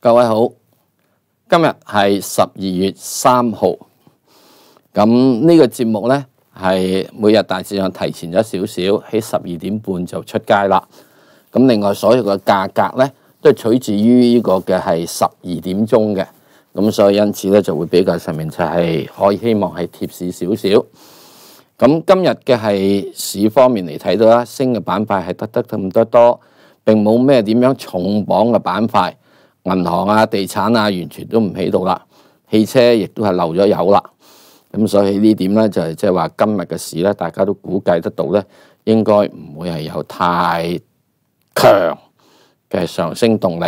各位好，今日系十二月三号，咁呢个节目呢，系每日大致上提前咗少少，喺十二点半就出街啦。咁另外所有嘅价格呢，都取自于呢个嘅系十二点钟嘅。咁所以因此咧就會比較上面就係可以希望係貼市少少。咁今日嘅係市方面嚟睇到啦，升嘅板塊係得得咁得多，並冇咩點樣重磅嘅板塊，銀行啊、地產啊，完全都唔喺度啦。汽車亦都係漏咗油啦。咁所以呢點咧就係即係話今日嘅市咧，大家都估計得到咧，應該唔會係有太強嘅上升動力。